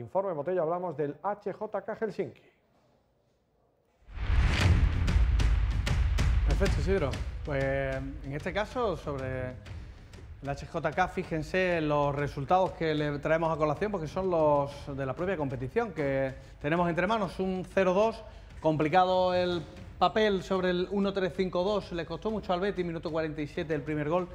Informe Botella hablamos del HJK Helsinki. Perfecto, Isidro. Pues en este caso, sobre el HJK, fíjense los resultados que le traemos a colación, porque son los de la propia competición que tenemos entre manos. Un 0-2, complicado el papel sobre el 1-3-5-2, le costó mucho al Betis, minuto 47 el primer gol.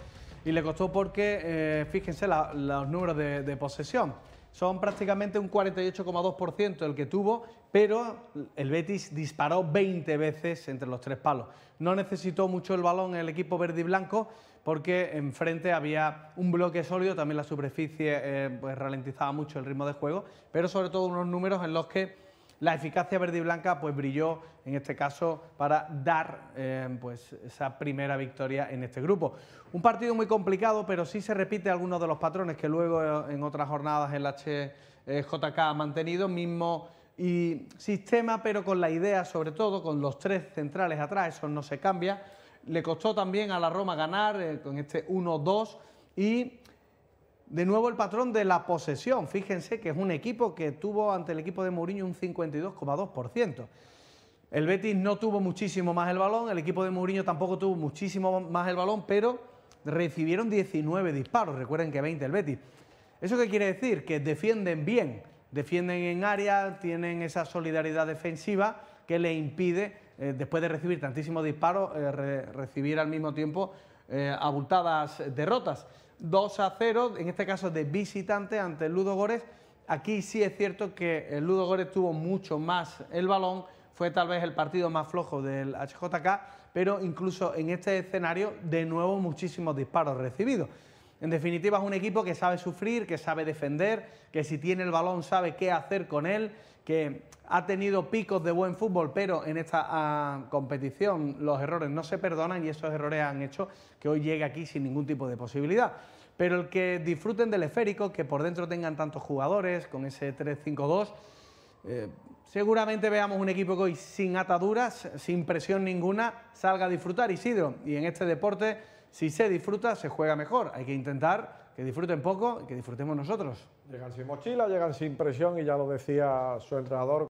Y le costó porque, eh, fíjense, los números de, posesión son prácticamente un 48,2% el que tuvo, pero el Betis disparó 20 veces entre los tres palos. No necesitó mucho el balón el equipo verde y blanco porque enfrente había un bloque sólido, también la superficie eh, pues ralentizaba mucho el ritmo de juego, pero sobre todo unos números en los que la eficacia verde y blanca pues brilló en este caso para dar eh, pues esa primera victoria en este grupo. Un partido muy complicado, pero sí se repite algunos de los patrones que luego eh, en otras jornadas el HJK eh, ha mantenido, mismo y sistema, pero con la idea sobre todo, con los tres centrales atrás, eso no se cambia. Le costó también a la Roma ganar con este 1-2 y de nuevo el patrón de la posesión. Fíjense que es un equipo que tuvo ante el equipo de Mourinho un 52,2%. El Betis no tuvo muchísimo más el balón, el equipo de Mourinho tampoco tuvo muchísimo más el balón, pero recibieron 19 disparos, recuerden que 20 el Betis. ¿Eso qué quiere decir? Que defienden bien, defienden en área, tienen esa solidaridad defensiva que le impide, eh, después de recibir tantísimos disparos, eh, recibir al mismo tiempo eh, abultadas derrotas. 2 a 0, en este caso de visitante ante el Ludo Górez. Aquí sí es cierto que el eh, Ludo Górez tuvo mucho más el balón, fue tal vez el partido más flojo del HJK, pero incluso en este escenario, de nuevo, muchísimos disparos recibidos. En definitiva, es un equipo que sabe sufrir, que sabe defender, que si tiene el balón sabe qué hacer con él, que ha tenido picos de buen fútbol, pero en esta ah, competición los errores no se perdonan y esos errores han hecho que hoy llegue aquí sin ningún tipo de posibilidad. Pero el que disfruten del esférico, que por dentro tengan tantos jugadores con ese 3-5-2 eh, seguramente veamos un equipo que hoy sin ataduras, sin presión ninguna, salga a disfrutar Isidro. Y en este deporte, si se disfruta, se juega mejor. Hay que intentar que disfruten poco y que disfrutemos nosotros. Llegan sin mochila, llegan sin presión y ya lo decía su entrenador.